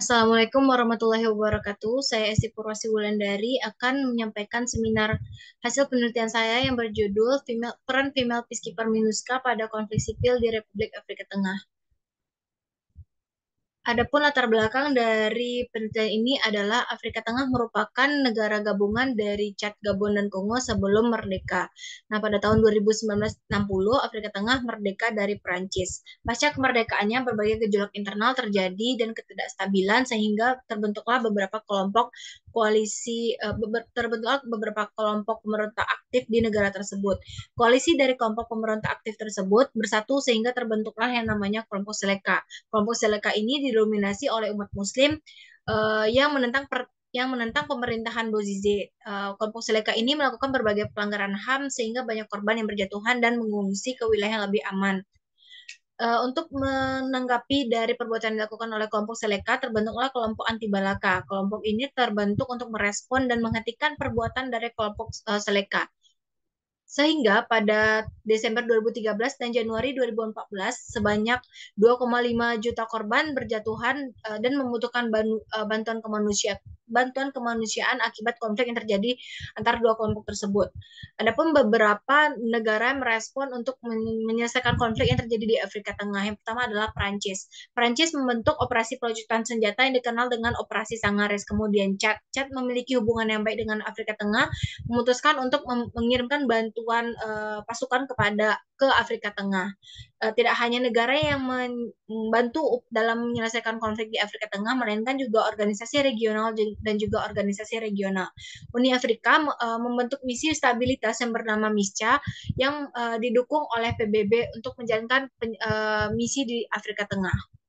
Assalamualaikum warahmatullahi wabarakatuh. Saya Esti Purwasi Wulandari akan menyampaikan seminar hasil penelitian saya yang berjudul Peran Female Peacekeeper Minuska pada Konflik Sipil di Republik Afrika Tengah. Adapun latar belakang dari penelitian ini adalah Afrika Tengah merupakan negara gabungan dari Chad, Gabon, dan Kongo sebelum merdeka. Nah, pada tahun 1960 Afrika Tengah merdeka dari Perancis. Pasca kemerdekaannya berbagai gejolak internal terjadi dan ketidakstabilan sehingga terbentuklah beberapa kelompok koalisi eh, terbentuk beberapa kelompok pemerintah aktif di negara tersebut. Koalisi dari kelompok pemerintah aktif tersebut bersatu sehingga terbentuklah yang namanya kelompok Seleka. Kelompok Seleka ini didominasi oleh umat muslim uh, yang menentang per, yang menentang pemerintahan Bozizi. Uh, eh, kelompok Seleka ini melakukan berbagai pelanggaran HAM sehingga banyak korban yang berjatuhan dan mengungsi ke wilayah yang lebih aman. Eh, untuk menanggapi dari perbuatan yang dilakukan oleh kelompok Seleka, terbentuklah kelompok anti balaka. Kelompok ini terbentuk untuk merespon dan menghentikan perbuatan dari kelompok uh, Seleka. Sehingga pada Desember 2013 dan Januari 2014 sebanyak 2,5 juta korban berjatuhan uh, dan membutuhkan ban bantuan kemanusiaan bantuan kemanusiaan akibat konflik yang terjadi antara dua kelompok tersebut. Adapun beberapa negara yang merespon untuk menyelesaikan konflik yang terjadi di Afrika Tengah. Yang pertama adalah Prancis. Prancis membentuk operasi pelucutan senjata yang dikenal dengan operasi Sangares. Kemudian Chad, Chad memiliki hubungan yang baik dengan Afrika Tengah, memutuskan untuk mengirimkan bantuan uh, pasukan kepada ke Afrika Tengah. Eh, tidak hanya negara yang membantu dalam menyelesaikan konflik di Afrika Tengah, melainkan juga organisasi regional dan juga organisasi regional. Uni Afrika eh, membentuk misi stabilitas yang bernama MISCA yang eh, didukung oleh PBB untuk menjalankan misi di Afrika Tengah.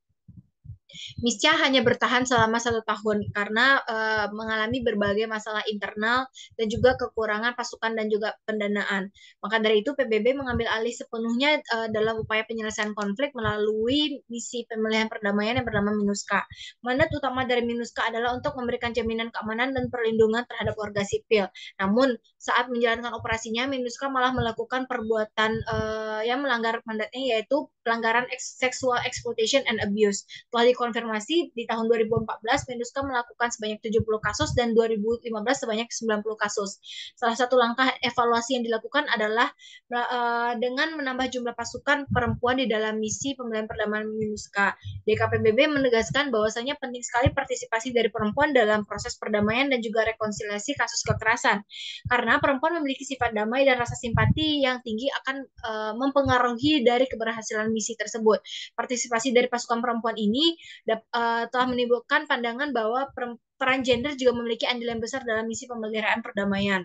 Misca hanya bertahan selama satu tahun karena uh, mengalami berbagai masalah internal dan juga kekurangan pasukan dan juga pendanaan. Maka dari itu PBB mengambil alih sepenuhnya uh, dalam upaya penyelesaian konflik melalui misi pemilihan perdamaian yang bernama MINUSCA. Mandat utama dari MINUSCA adalah untuk memberikan jaminan keamanan dan perlindungan terhadap warga sipil. Namun saat menjalankan operasinya MINUSCA malah melakukan perbuatan uh, yang melanggar mandatnya yaitu pelanggaran seksual exploitation and abuse. Telah dikonfirmasi di tahun 2014 Menduska melakukan sebanyak 70 kasus dan 2015 sebanyak 90 kasus. Salah satu langkah evaluasi yang dilakukan adalah uh, dengan menambah jumlah pasukan perempuan di dalam misi pemilihan perdamaian Menduska. DKPBB menegaskan bahwasanya penting sekali partisipasi dari perempuan dalam proses perdamaian dan juga rekonsiliasi kasus kekerasan. Karena perempuan memiliki sifat damai dan rasa simpati yang tinggi akan uh, mempengaruhi dari keberhasilan misi tersebut. Partisipasi dari pasukan perempuan ini uh, telah menimbulkan pandangan bahwa peran gender juga memiliki andil yang besar dalam misi pemeliharaan perdamaian.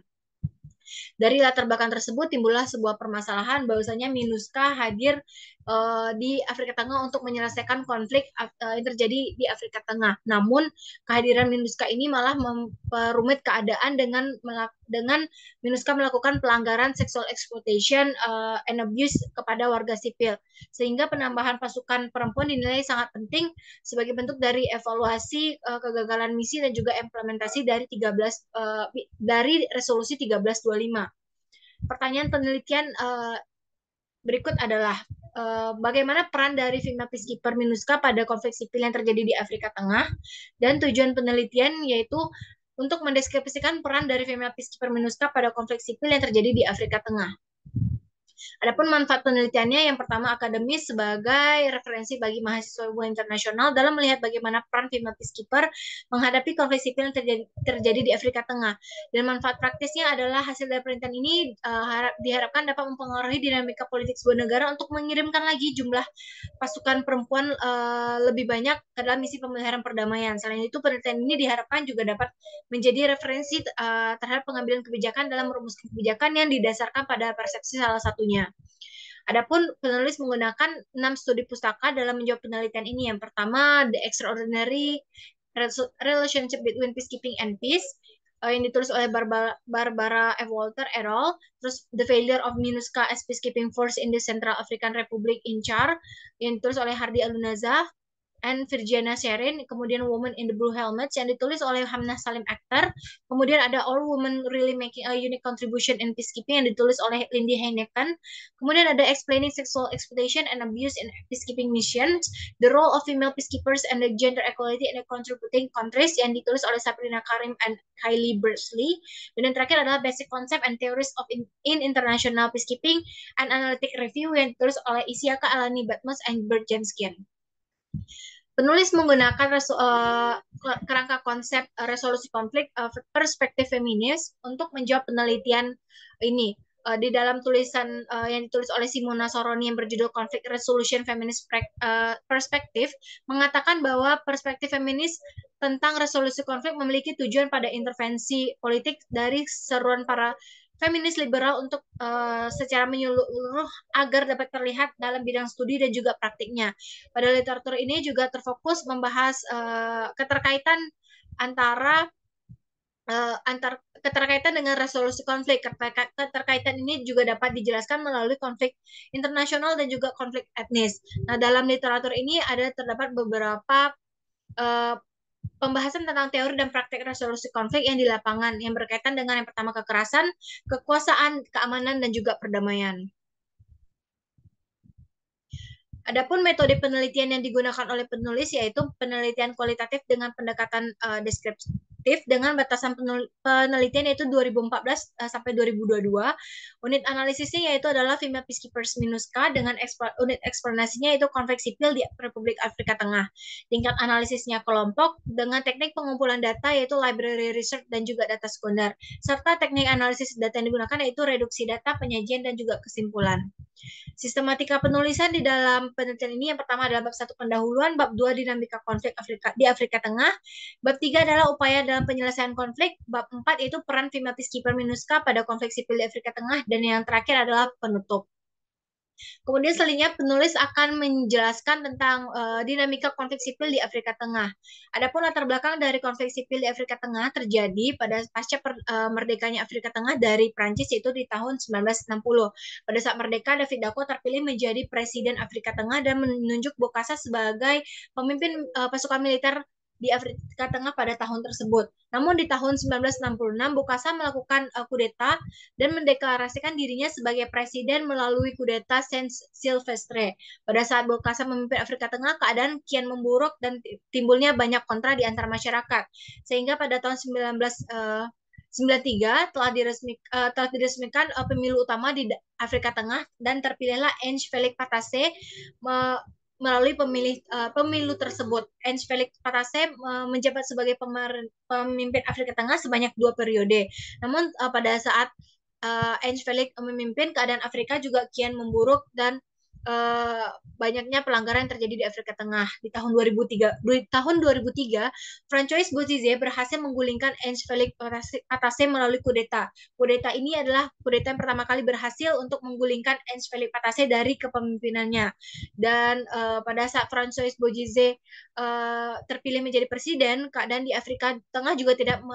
Dari latar belakang tersebut timbullah sebuah permasalahan bahwasanya MINUSCA hadir uh, di Afrika Tengah untuk menyelesaikan konflik uh, yang terjadi di Afrika Tengah. Namun kehadiran MINUSCA ini malah memperumit keadaan dengan dengan MINUSCA melakukan pelanggaran sexual exploitation uh, and abuse kepada warga sipil. Sehingga penambahan pasukan perempuan dinilai sangat penting sebagai bentuk dari evaluasi uh, kegagalan misi dan juga implementasi dari 13 uh, dari resolusi 1325. Pertanyaan penelitian uh, berikut adalah Eh, bagaimana peran dari FIMNA Peacekeeper MINUSCA pada konflik sipil yang terjadi di Afrika Tengah dan tujuan penelitian yaitu untuk mendeskripsikan peran dari FIMNA Peacekeeper MINUSCA pada konflik sipil yang terjadi di Afrika Tengah. Adapun manfaat penelitiannya yang pertama akademis sebagai referensi bagi mahasiswa hubungan internasional dalam melihat bagaimana peran female peacekeeper menghadapi konflik sipil yang terjadi, terjadi di Afrika Tengah. Dan manfaat praktisnya adalah hasil dari penelitian ini uh, harap, diharapkan dapat mempengaruhi dinamika politik sebuah negara untuk mengirimkan lagi jumlah pasukan perempuan uh, lebih banyak ke dalam misi pemeliharaan perdamaian. Selain itu penelitian ini diharapkan juga dapat menjadi referensi uh, terhadap pengambilan kebijakan dalam merumuskan kebijakan yang didasarkan pada persepsi salah satunya sebelumnya. Adapun penulis menggunakan enam studi pustaka dalam menjawab penelitian ini. Yang pertama, The Extraordinary Relationship Between Peacekeeping and Peace, eh, yang ditulis oleh Barbara, Barbara F. Walter et al. Terus The Failure of MINUSCA as Peacekeeping Force in the Central African Republic in Char, yang ditulis oleh Hardy Alunazah and Virginia Sherin, kemudian Woman in the Blue Helmet yang ditulis oleh Hamna Salim Akhtar, kemudian ada All Women Really Making a Unique Contribution in Peacekeeping yang ditulis oleh Lindy Heineken, kemudian ada Explaining Sexual Exploitation and Abuse in Peacekeeping Missions, The Role of Female Peacekeepers and the Gender Equality in the Contributing Countries yang ditulis oleh Sabrina Karim and Kylie Bursley, dan yang terakhir adalah Basic Concept and Theories of in, in International Peacekeeping and Analytic Review yang ditulis oleh Isiaka Alani Batmos and Bert Jenskin. Penulis menggunakan resu, uh, eh, kerangka konsep uh, resolusi konflik uh, perspektif feminis untuk menjawab penelitian ini uh, di dalam tulisan uh, yang ditulis oleh Simona Soroni yang berjudul Konflik Resolution Feminist Perspective mengatakan bahwa perspektif feminis tentang resolusi konflik memiliki tujuan pada intervensi politik dari seruan para feminis liberal untuk uh, secara menyeluruh agar dapat terlihat dalam bidang studi dan juga praktiknya. Pada literatur ini juga terfokus membahas uh, keterkaitan antara uh, antar keterkaitan dengan resolusi konflik. Keterkaitan ini juga dapat dijelaskan melalui konflik internasional dan juga konflik etnis. Nah, dalam literatur ini ada terdapat beberapa uh, pembahasan tentang teori dan praktek resolusi konflik yang di lapangan yang berkaitan dengan yang pertama kekerasan, kekuasaan, keamanan dan juga perdamaian. Adapun metode penelitian yang digunakan oleh penulis yaitu penelitian kualitatif dengan pendekatan uh, deskripsi kuantitatif dengan batasan penelitian yaitu 2014 eh, sampai 2022. Unit analisisnya yaitu adalah female peacekeepers k dengan ekspor, unit eksplorasinya yaitu konflik sipil di Republik Afrika Tengah. Tingkat analisisnya kelompok dengan teknik pengumpulan data yaitu library research dan juga data sekunder serta teknik analisis data yang digunakan yaitu reduksi data, penyajian dan juga kesimpulan. Sistematika penulisan di dalam penelitian ini yang pertama adalah bab satu pendahuluan, bab dua dinamika konflik Afrika di Afrika Tengah, bab tiga adalah upaya dalam dalam penyelesaian konflik, bab 4 yaitu peran female peacekeeper MINUSCA pada konflik sipil di Afrika Tengah, dan yang terakhir adalah penutup. Kemudian selanjutnya penulis akan menjelaskan tentang uh, dinamika konflik sipil di Afrika Tengah. Adapun latar belakang dari konflik sipil di Afrika Tengah terjadi pada pasca per, uh, merdekanya Afrika Tengah dari Prancis yaitu di tahun 1960. Pada saat merdeka David dako terpilih menjadi presiden Afrika Tengah dan menunjuk Bokassa sebagai pemimpin uh, pasukan militer di Afrika Tengah pada tahun tersebut. Namun di tahun 1966 Bokassa melakukan eh, kudeta dan mendeklarasikan dirinya sebagai presiden melalui kudeta Saint Silvestre. Pada saat Bokassa memimpin Afrika Tengah keadaan kian memburuk dan timbulnya banyak kontra di antara masyarakat. Sehingga pada tahun 19 uh, 93 telah diresmik, uh, eh, telah diresmikan uh, pemilu utama di Afrika Tengah dan terpilihlah Ange Felix Patassé uh, melalui pemilih uh, pemilu tersebut. Ange Felix Patase uh, eh, menjabat sebagai pemimpin Afrika Tengah sebanyak dua periode. Namun uh, pada saat uh, Ange Felix memimpin keadaan Afrika juga kian memburuk dan Eh, banyaknya pelanggaran yang terjadi di Afrika Tengah. Di tahun 2003, di tahun 2003 Francois Bozizé berhasil menggulingkan Ange Felix Patase melalui kudeta. Kudeta ini adalah kudeta yang pertama kali berhasil untuk menggulingkan Ange Felix Patase dari kepemimpinannya. Dan uh, pada saat Francois Bozizé uh, eh, terpilih menjadi presiden, keadaan di Afrika Tengah juga tidak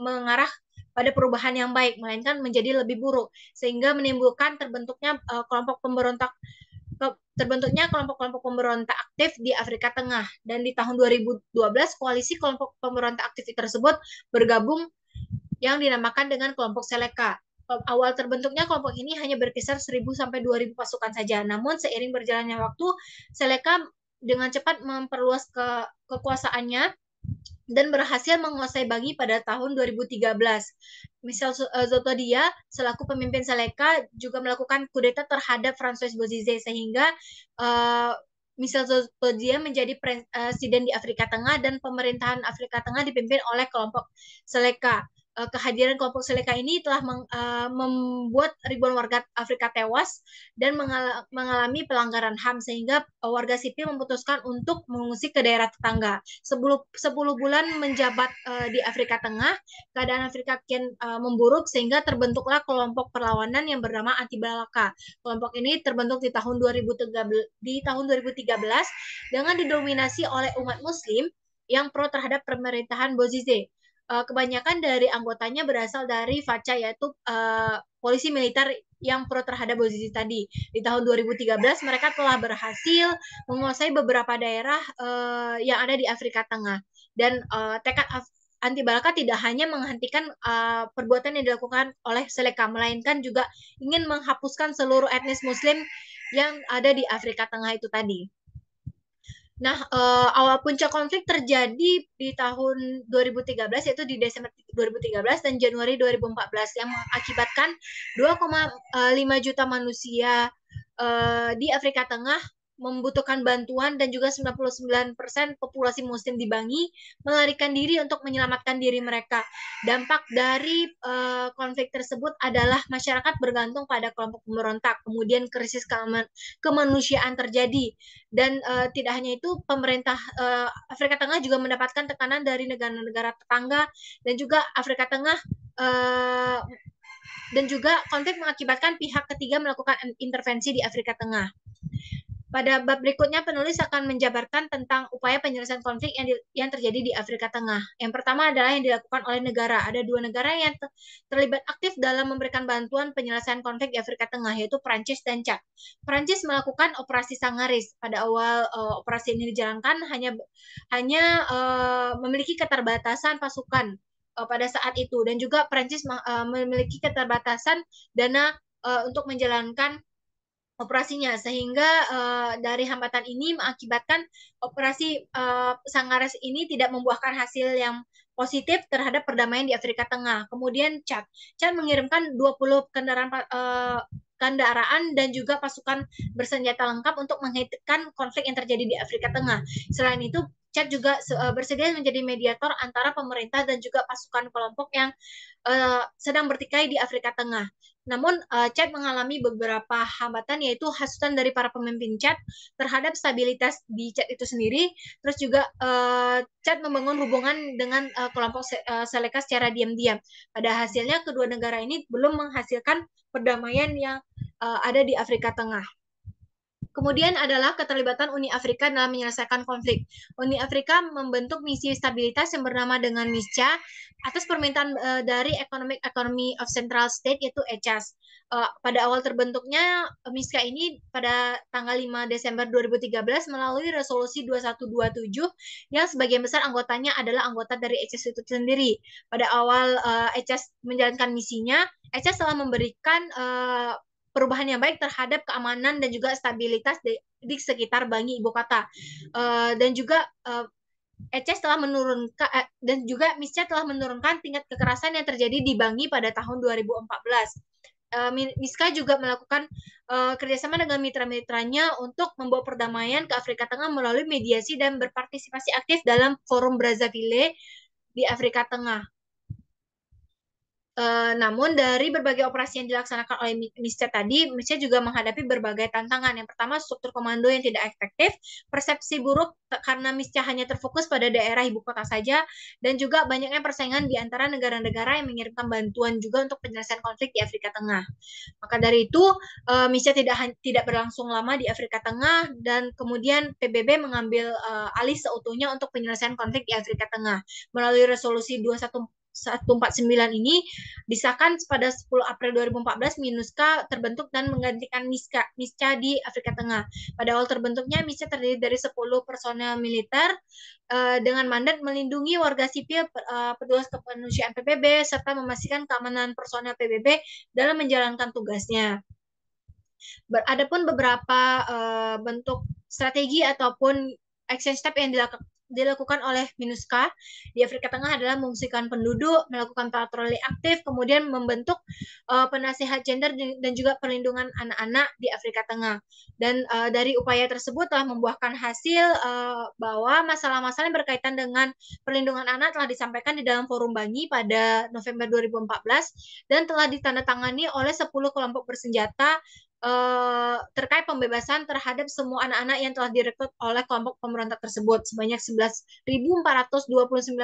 mengarah pada perubahan yang baik, melainkan menjadi lebih buruk, sehingga menimbulkan terbentuknya uh, kelompok pemberontak terbentuknya kelompok-kelompok pemberontak aktif di Afrika Tengah dan di tahun 2012 koalisi kelompok pemberontak aktif tersebut bergabung yang dinamakan dengan kelompok Seleka. Awal terbentuknya kelompok ini hanya berkisar 1.000 sampai 2.000 pasukan saja. Namun seiring berjalannya waktu, Seleka dengan cepat memperluas ke kekuasaannya dan berhasil menguasai Bangi pada tahun 2013. Michel eh, Zotodia selaku pemimpin Seleka juga melakukan kudeta terhadap Francois Bozize sehingga uh, Michel Zotodia menjadi eh, presiden di Afrika Tengah dan pemerintahan Afrika Tengah dipimpin oleh kelompok Seleka. Eh, kehadiran kelompok Seleka ini telah meng, uh, membuat ribuan warga Afrika tewas dan mengal mengalami pelanggaran HAM sehingga eh, warga sipil memutuskan untuk mengungsi ke daerah tetangga. Sebelum 10 bulan menjabat uh, di Afrika Tengah, keadaan Afrika kian uh, memburuk sehingga terbentuklah kelompok perlawanan yang bernama anti balaka. Kelompok ini terbentuk di tahun 2013 di tahun 2013 dengan didominasi oleh umat muslim yang pro terhadap pemerintahan Bozizé uh, kebanyakan dari anggotanya berasal dari FACA yaitu uh, polisi militer yang pro terhadap posisi tadi. Di tahun 2013 mereka telah berhasil menguasai beberapa daerah uh, yang ada di Afrika Tengah dan uh, tekad Af anti balaka tidak hanya menghentikan uh, perbuatan yang dilakukan oleh Seleka melainkan juga ingin menghapuskan seluruh etnis muslim yang ada di Afrika Tengah itu tadi. Nah, uh, eh, awal puncak konflik terjadi di tahun 2013 yaitu di Desember 2013 dan Januari 2014 yang mengakibatkan 2,5 eh, juta manusia uh, di Afrika Tengah membutuhkan bantuan dan juga 99% populasi muslim di Bangi melarikan diri untuk menyelamatkan diri mereka. Dampak dari uh, konflik tersebut adalah masyarakat bergantung pada kelompok pemberontak, kemudian krisis keman kemanusiaan terjadi dan uh, tidak hanya itu pemerintah uh, Afrika Tengah juga mendapatkan tekanan dari negara-negara tetangga dan juga Afrika Tengah uh, dan juga konflik mengakibatkan pihak ketiga melakukan intervensi di Afrika Tengah. Pada bab berikutnya penulis akan menjabarkan tentang upaya penyelesaian konflik yang, di, yang terjadi di Afrika Tengah. Yang pertama adalah yang dilakukan oleh negara. Ada dua negara yang terlibat aktif dalam memberikan bantuan penyelesaian konflik di Afrika Tengah yaitu Prancis dan Cak. Prancis melakukan operasi Sangaris. Pada awal uh, operasi ini dijalankan hanya hanya uh, memiliki keterbatasan pasukan uh, pada saat itu dan juga Prancis uh, memiliki keterbatasan dana uh, untuk menjalankan operasinya sehingga uh, dari hambatan ini mengakibatkan operasi uh, Sangares ini tidak membuahkan hasil yang positif terhadap perdamaian di Afrika Tengah. Kemudian Chad, Chad mengirimkan 20 kendaraan uh, kendaraan dan juga pasukan bersenjata lengkap untuk menghentikan konflik yang terjadi di Afrika Tengah. Selain itu, Chad juga uh, bersedia menjadi mediator antara pemerintah dan juga pasukan kelompok yang uh, sedang bertikai di Afrika Tengah. Namun uh, chat mengalami beberapa hambatan yaitu hasutan dari para pemimpin chat terhadap stabilitas di chat itu sendiri, terus juga uh, chat membangun hubungan dengan uh, kelompok se uh, Seleka secara diam-diam. Pada hasilnya kedua negara ini belum menghasilkan perdamaian yang uh, ada di Afrika Tengah. Kemudian adalah keterlibatan Uni Afrika dalam menyelesaikan konflik. Uni Afrika membentuk misi stabilitas yang bernama dengan MISCA atas permintaan uh, dari Economic Economy of Central State yaitu ECAS. Uh, eh, pada awal terbentuknya eh, MISCA ini pada tanggal 5 Desember 2013 melalui resolusi 2127 yang sebagian besar anggotanya adalah anggota dari ECAS itu sendiri. Pada awal uh, ECAS menjalankan misinya, ECAS telah memberikan uh, perubahan yang baik terhadap keamanan dan juga stabilitas di, di sekitar Bangi ibu kota uh, dan juga uh, eh, ECS telah menurunkan uh, dan juga MISCA telah menurunkan tingkat kekerasan yang terjadi di Bangi pada tahun 2014. Uh, Miska juga melakukan uh, kerjasama dengan mitra-mitranya untuk membawa perdamaian ke Afrika Tengah melalui mediasi dan berpartisipasi aktif dalam forum Brazzaville di Afrika Tengah. Eh, namun dari berbagai operasi yang dilaksanakan oleh Misca tadi, Misca juga menghadapi berbagai tantangan. Yang pertama, struktur komando yang tidak efektif, persepsi buruk karena Misca hanya terfokus pada daerah ibu kota saja, dan juga banyaknya persaingan di antara negara-negara yang mengirimkan bantuan juga untuk penyelesaian konflik di Afrika Tengah. Maka dari itu, uh, tidak tidak berlangsung lama di Afrika Tengah dan kemudian PBB mengambil uh, alih seutuhnya untuk penyelesaian konflik di Afrika Tengah melalui resolusi 214 149 ini disahkan pada 10 April 2014 MINUSCA terbentuk dan menggantikan MISCA, MISCA di Afrika Tengah. Pada awal terbentuknya MISCA terdiri dari 10 personel militer uh, dengan mandat melindungi warga sipil uh, petugas kemanusiaan PBB serta memastikan keamanan personel PBB dalam menjalankan tugasnya. Ber beberapa uh, bentuk strategi ataupun action step yang dilakukan dilakukan oleh MINUSCA di Afrika Tengah adalah mengungsikan penduduk, melakukan patroli aktif, kemudian membentuk uh, eh, penasihat gender dan juga perlindungan anak-anak di Afrika Tengah. Dan uh, dari upaya tersebut telah membuahkan hasil uh, bahwa masalah-masalah yang berkaitan dengan perlindungan anak telah disampaikan di dalam forum Bangi pada November 2014 dan telah ditandatangani oleh 10 kelompok bersenjata uh, terkait pembebasan terhadap semua anak-anak yang telah direkrut oleh kelompok pemberontak tersebut sebanyak 11.429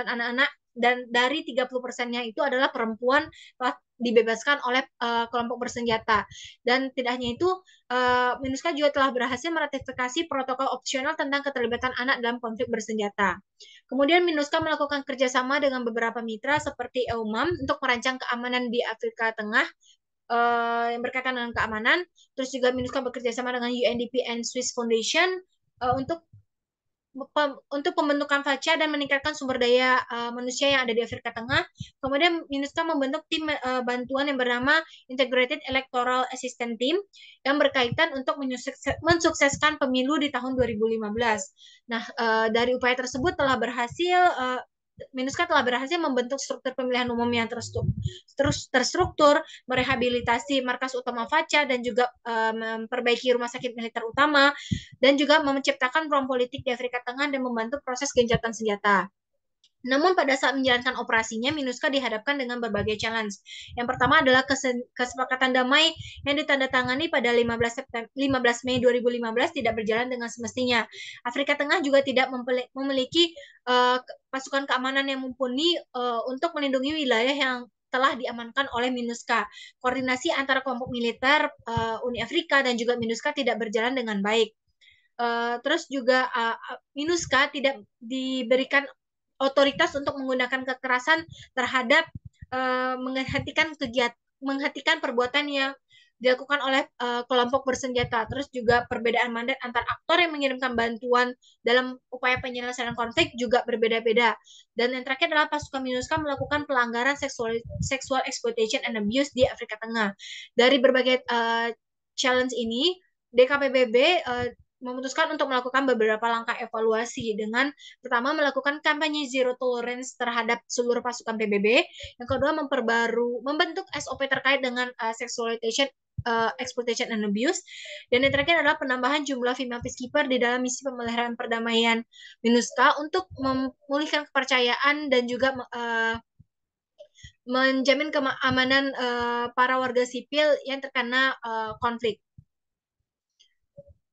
anak-anak dan dari 30 persennya itu adalah perempuan telah dibebaskan oleh uh, kelompok bersenjata dan tidak hanya itu uh, eh, MINUSCA juga telah berhasil meratifikasi protokol opsional tentang keterlibatan anak dalam konflik bersenjata. Kemudian MINUSCA melakukan kerjasama dengan beberapa mitra seperti EUMAM untuk merancang keamanan di Afrika Tengah, uh, yang berkaitan dengan keamanan. Terus juga MINUSCA bekerja sama dengan UNDP and Swiss Foundation uh, untuk pem, untuk pembentukan faca dan meningkatkan sumber daya uh, manusia yang ada di Afrika Tengah. Kemudian MINUSCA membentuk tim uh, bantuan yang bernama Integrated Electoral Assistance Team yang berkaitan untuk menyukses, mensukseskan pemilu di tahun 2015. Nah, uh, dari upaya tersebut telah berhasil uh, Minuska telah berhasil membentuk struktur pemilihan umum yang terstruktur, terstruktur, merehabilitasi markas utama Faca dan juga uh, memperbaiki rumah sakit militer utama dan juga menciptakan ruang politik di Afrika Tengah dan membantu proses genjatan senjata. Namun pada saat menjalankan operasinya, MINUSCA dihadapkan dengan berbagai challenge. Yang pertama adalah kesepakatan damai yang ditandatangani pada 15, September, 15 Mei 2015 tidak berjalan dengan semestinya. Afrika Tengah juga tidak memiliki uh, pasukan keamanan yang mumpuni uh, untuk melindungi wilayah yang telah diamankan oleh MINUSCA. Koordinasi antara kelompok militer uh, Uni Afrika dan juga MINUSCA tidak berjalan dengan baik. Uh, terus juga uh, MINUSCA tidak diberikan otoritas untuk menggunakan kekerasan terhadap uh, menghentikan kegiatan menghentikan perbuatan yang dilakukan oleh uh, kelompok bersenjata. Terus juga perbedaan mandat antar aktor yang mengirimkan bantuan dalam upaya penyelesaian konflik juga berbeda-beda. Dan yang terakhir adalah pasukan MINUSCA melakukan pelanggaran seksual seksual exploitation and abuse di Afrika Tengah. Dari berbagai uh, challenge ini, DKPBB uh, memutuskan untuk melakukan beberapa langkah evaluasi dengan pertama melakukan kampanye zero tolerance terhadap seluruh pasukan PBB, yang kedua memperbaru membentuk SOP terkait dengan uh, eh, sexual uh, eh, exploitation and abuse. Dan yang terakhir adalah penambahan jumlah female peacekeeper di dalam misi pemeliharaan perdamaian MINUSCA untuk memulihkan kepercayaan dan juga uh, menjamin keamanan uh, para warga sipil yang terkena uh, konflik.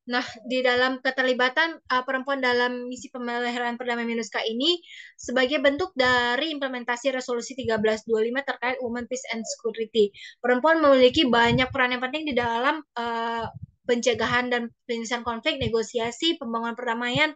Nah, di dalam keterlibatan uh, perempuan dalam misi pemeliharaan perdamaian MINUSCA ini sebagai bentuk dari implementasi resolusi 1325 terkait Women Peace and Security. Perempuan memiliki banyak peran yang penting di dalam uh, pencegahan dan penyelesaian konflik, negosiasi, pembangunan perdamaian,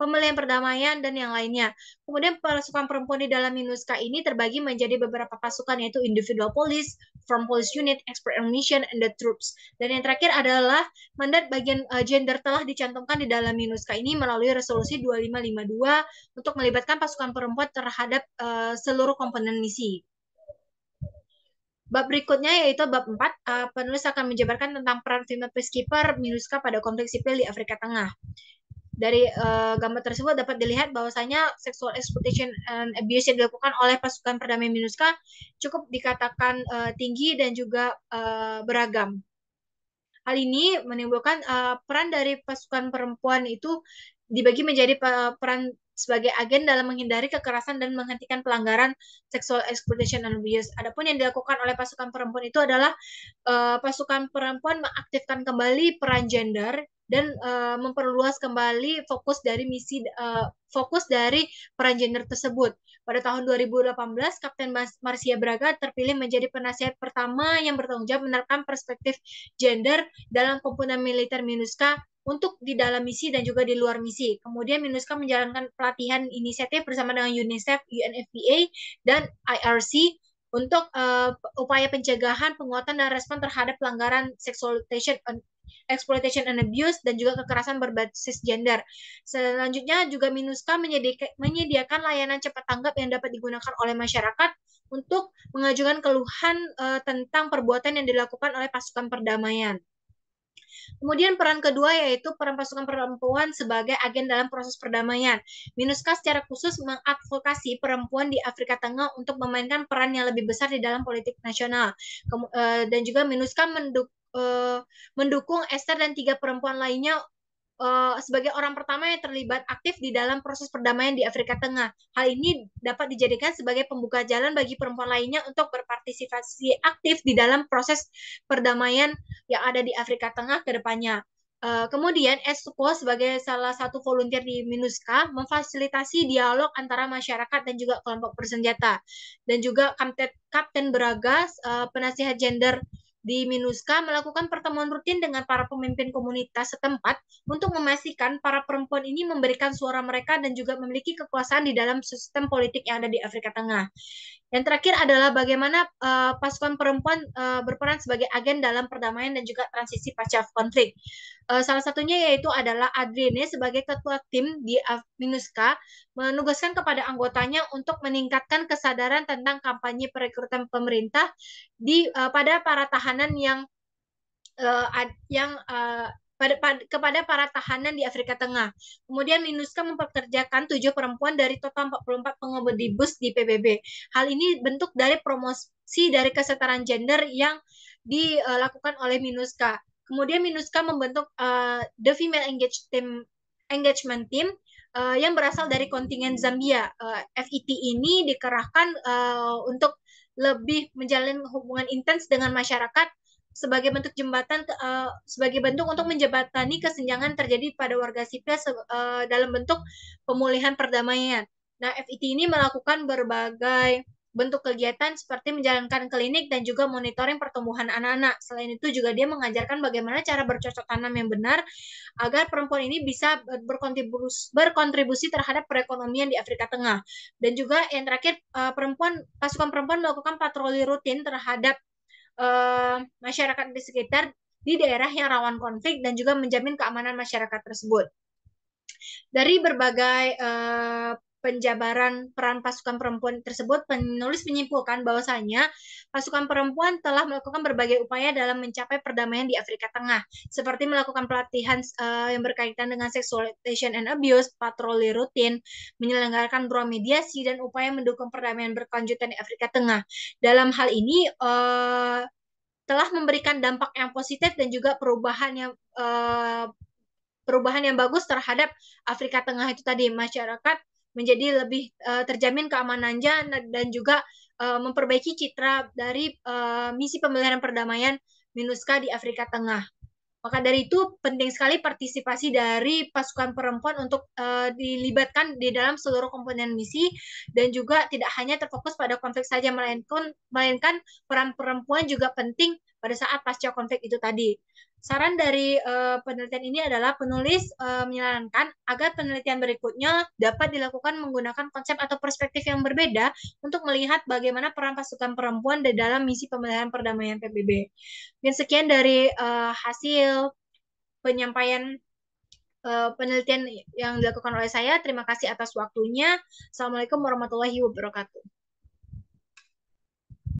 pemilihan perdamaian, dan yang lainnya. Kemudian pasukan perempuan di dalam MINUSCA ini terbagi menjadi beberapa pasukan yaitu individual police, from police unit, expert mission, and the troops. Dan yang terakhir adalah mandat bagian uh, gender telah dicantumkan di dalam MINUSCA ini melalui resolusi 2552 untuk melibatkan pasukan perempuan terhadap uh, seluruh komponen misi. Bab berikutnya yaitu bab 4, uh, eh, penulis akan menjabarkan tentang peran female peacekeeper MINUSCA pada konflik sipil di Afrika Tengah. Dari uh, gambar tersebut dapat dilihat bahwasanya sexual exploitation and abuse yang dilakukan oleh pasukan perdamaian MINUSCA cukup dikatakan uh, tinggi dan juga uh, beragam. Hal ini menimbulkan uh, peran dari pasukan perempuan itu dibagi menjadi peran sebagai agen dalam menghindari kekerasan dan menghentikan pelanggaran seksual exploitation and abuse. Adapun yang dilakukan oleh pasukan perempuan itu adalah uh, pasukan perempuan mengaktifkan kembali peran gender dan uh, memperluas kembali fokus dari misi uh, fokus dari peran gender tersebut. Pada tahun 2018, Kapten Marcia Braga terpilih menjadi penasihat pertama yang bertanggung jawab menerapkan perspektif gender dalam komponen militer MINUSCA untuk di dalam misi dan juga di luar misi. Kemudian MINUSCA menjalankan pelatihan inisiatif bersama dengan UNICEF, UNFPA, dan IRC untuk uh, upaya pencegahan, penguatan, dan respon terhadap pelanggaran sexual exploitation exploitation and abuse dan juga kekerasan berbasis gender. Selanjutnya juga MINUSCA menyediakan layanan cepat tanggap yang dapat digunakan oleh masyarakat untuk mengajukan keluhan uh, tentang perbuatan yang dilakukan oleh pasukan perdamaian. Kemudian peran kedua yaitu peran pasukan perempuan sebagai agen dalam proses perdamaian. MINUSCA secara khusus mengadvokasi perempuan di Afrika Tengah untuk memainkan peran yang lebih besar di dalam politik nasional. Eh, dan juga MINUSCA menduk, eh, mendukung Esther dan tiga perempuan lainnya uh, sebagai orang pertama yang terlibat aktif di dalam proses perdamaian di Afrika Tengah. Hal ini dapat dijadikan sebagai pembuka jalan bagi perempuan lainnya untuk berpartisipasi aktif di dalam proses perdamaian yang ada di Afrika Tengah ke depannya. Uh, kemudian, Estuko sebagai salah satu volunteer di MINUSCA memfasilitasi dialog antara masyarakat dan juga kelompok bersenjata. Dan juga Kapten, Kapten Beragas uh, eh, penasihat gender di Minuska melakukan pertemuan rutin dengan para pemimpin komunitas setempat untuk memastikan para perempuan ini memberikan suara mereka dan juga memiliki kekuasaan di dalam sistem politik yang ada di Afrika Tengah. Yang terakhir adalah bagaimana uh, pasukan perempuan uh, berperan sebagai agen dalam perdamaian dan juga transisi pasca konflik. Uh, salah satunya yaitu adalah Adrienne ya, sebagai ketua tim di MINUSCA menugaskan kepada anggotanya untuk meningkatkan kesadaran tentang kampanye perekrutan pemerintah di uh, pada para tahanan yang uh, ad, yang uh, pada, pada kepada para tahanan di Afrika Tengah. Kemudian Minusca memperkerjakan tujuh perempuan dari total 44 pengemudi bus di PBB. Hal ini bentuk dari promosi dari kesetaraan gender yang dilakukan eh, oleh Minusca. Kemudian Minusca membentuk uh, the Female Engage Team Engagement Team uh, yang berasal dari kontingen Zambia. Uh, FET ini dikerahkan uh, untuk lebih menjalin hubungan intens dengan masyarakat sebagai bentuk jembatan uh, sebagai bentuk untuk menjembatani kesenjangan terjadi pada warga sipil uh, dalam bentuk pemulihan perdamaian. Nah, FIT ini melakukan berbagai bentuk kegiatan seperti menjalankan klinik dan juga monitoring pertumbuhan anak-anak. Selain itu juga dia mengajarkan bagaimana cara bercocok tanam yang benar agar perempuan ini bisa berkontribusi, berkontribusi terhadap perekonomian di Afrika Tengah. Dan juga yang terakhir eh, perempuan pasukan perempuan melakukan patroli rutin terhadap masyarakat di sekitar di daerah yang rawan konflik dan juga menjamin keamanan masyarakat tersebut. Dari berbagai eh, penjabaran peran pasukan perempuan tersebut, penulis menyimpulkan bahwasanya pasukan perempuan telah melakukan berbagai upaya dalam mencapai perdamaian di Afrika Tengah, seperti melakukan pelatihan uh, yang berkaitan dengan sexual exploitation and abuse, patroli rutin, menyelenggarakan ruang mediasi dan upaya mendukung perdamaian berkelanjutan di Afrika Tengah. Dalam hal ini uh, telah memberikan dampak yang positif dan juga perubahan yang uh, perubahan yang bagus terhadap Afrika Tengah itu tadi masyarakat menjadi lebih uh, terjamin keamanannya dan juga uh, memperbaiki citra dari uh, misi pemeliharaan perdamaian MINUSCA di Afrika Tengah. Maka dari itu penting sekali partisipasi dari pasukan perempuan untuk uh, dilibatkan di dalam seluruh komponen misi dan juga tidak hanya terfokus pada konflik saja melainkan melainkan peran perempuan juga penting pada saat pasca konflik itu tadi. Saran dari uh, penelitian ini adalah penulis uh, menyarankan agar penelitian berikutnya dapat dilakukan menggunakan konsep atau perspektif yang berbeda untuk melihat bagaimana peran pasukan perempuan di dalam misi pemeliharaan perdamaian PBB. Dan sekian dari uh, hasil penyampaian uh, penelitian yang dilakukan oleh saya. Terima kasih atas waktunya. Assalamualaikum warahmatullahi wabarakatuh.